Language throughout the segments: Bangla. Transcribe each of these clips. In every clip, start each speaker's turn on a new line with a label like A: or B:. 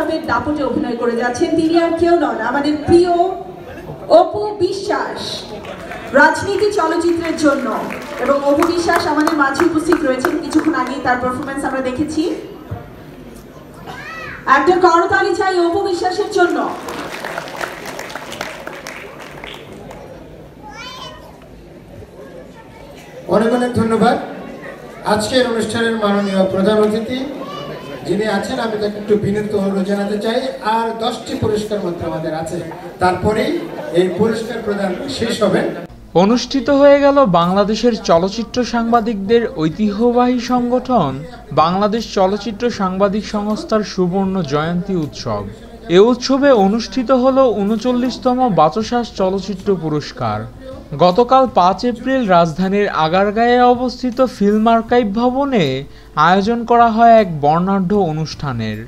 A: ভাবে দাপটে অভিনয় করে যাচ্ছেন তিনি আর কেউ নন আমাদের প্রিয় অপু বিশ্বাস রাজনীতি চলচ্চিত্রের জন্য এবং অপু বিশ্বাস আমাদের মাঝে উপস্থিত রয়েছেন কিছুক্ষণ আগে তার পারফরমেন্স আমরা দেখেছি একটা করতালি চাই অপু বিশ্বাসের জন্য
B: অনেক অনেক ধন্যবাদ আজকের অনুষ্ঠানের মাননীয় প্রধান অতিথি যিনি আছেন আমি তাকে একটু বিনীত অনুরোধ জানাতে চাই আর দশটি পুরস্কার মাত্র আমাদের আছে তারপরেই এই পুরস্কার প্রদান শেষ হবে
C: অনুষ্ঠিত হয়ে গেল বাংলাদেশের চলচ্চিত্র সাংবাদিকদের ঐতিহ্যবাহী সংগঠন বাংলাদেশ চলচ্চিত্র সাংবাদিক সংস্থার সুবর্ণ জয়ন্তী উৎসব এ উৎসবে অনুষ্ঠিত হল উনচল্লিশতম বাচসাস চলচ্চিত্র পুরস্কার গতকাল পাঁচ এপ্রিল রাজধানীর আগারগাঁয়ে অবস্থিত ফিল্ম আর্কাইভ ভবনে আয়োজন করা হয় এক বর্ণাঢ্য অনুষ্ঠানের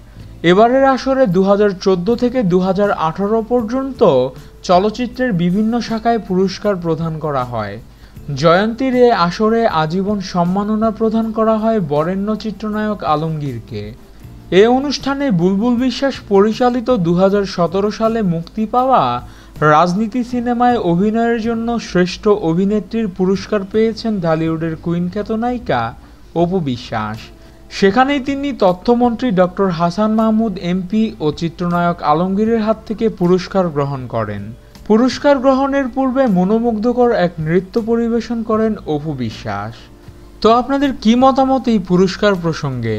C: এবারের আসরে দু থেকে দু পর্যন্ত চলচ্চিত্রের বিভিন্ন শাখায় পুরস্কার প্রদান করা হয় জয়ন্তীর এ আসরে আজীবন সম্মাননা প্রদান করা হয় বরেণ্য চিত্রনায়ক আলমগীরকে এ অনুষ্ঠানে বুলবুল বিশ্বাস পরিচালিত দু সালে মুক্তি পাওয়া রাজনীতি সিনেমায় অভিনয়ের জন্য শ্রেষ্ঠ অভিনেত্রীর পুরস্কার পেয়েছেন ঢালিউডের কুইন খ্যাত নায়িকা অপু বিশ্বাস সেখানেই তিনি তথ্যমন্ত্রী ডক্টর হাসান মাহমুদ এমপি ও চিত্রনায়ক আলমগীরের হাত থেকে পুরস্কার গ্রহণ করেন পুরস্কার গ্রহণের পূর্বে মনোমুগ্ধকর এক নৃত্য পরিবেশন করেন অপু বিশ্বাস তো আপনাদের কি মতামত এই পুরস্কার প্রসঙ্গে